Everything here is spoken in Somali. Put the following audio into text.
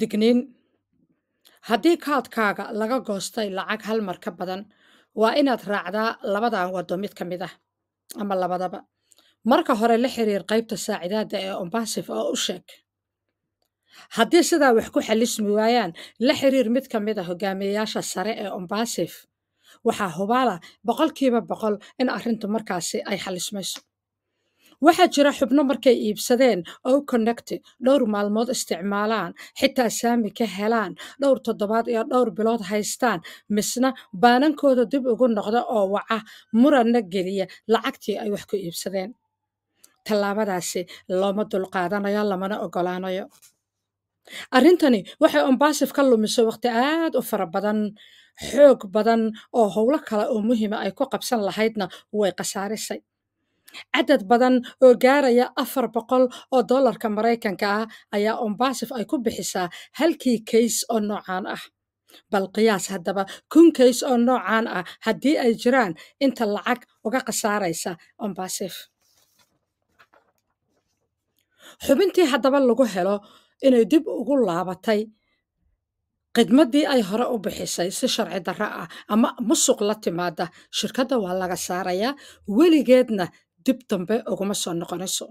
digniin haddii kaadkaaga laga goostay lacag hal mar ka badan waa inaad raacdaa labadan waddo mid ka mid ah ama labadaba marka hore la xiriir qaybta saacidaadda ee ombasif oo u sheeg haddii sidaa wax ku xalismi waayaan la xiriir mid ka mid a ah hogaamiyeyaasha sare ee ombasif waxaa hubaala boqolkiiba boqol in arrintu markaasi ay xalismayso waxaa jira xubno markay iibsadeen oo connecti dhowr maalmood isticmaalaan xitaa saami ka helaan dhowr toddobaad iyo dhowr bilood haystaan misna baanankooda dib ugu noqda oo waca muranna geliya lacagtii ay wax ku iibsadeen tallaabadaasi looma dulqaadanayo lamana ogolaanayo arrintani waxay ombasif ka lumisay wakhti aad u fara badan xoog badan oo howlo kale oo muhiima ah ay ku qabsan lahaydna way khasaarisay cadad badan oo gaaraya afar boqol oo dollarka maraykanka ah ayaa ombasif ay ku bixisaa halkii kays oo noocaan ah bal qiyaas haddaba kun kays oo noocaan ah haddii ay jiraan inta lacag uga khasaaraysa ombasif xubintii haddaba lagu helo inay dib ugu laabatay khidmaddii ay hore u bixisay si sharci darro ah ama musuq la timaada shirkadda waa laga saarayaa weligeedna dib dambe uguma soo noqonayso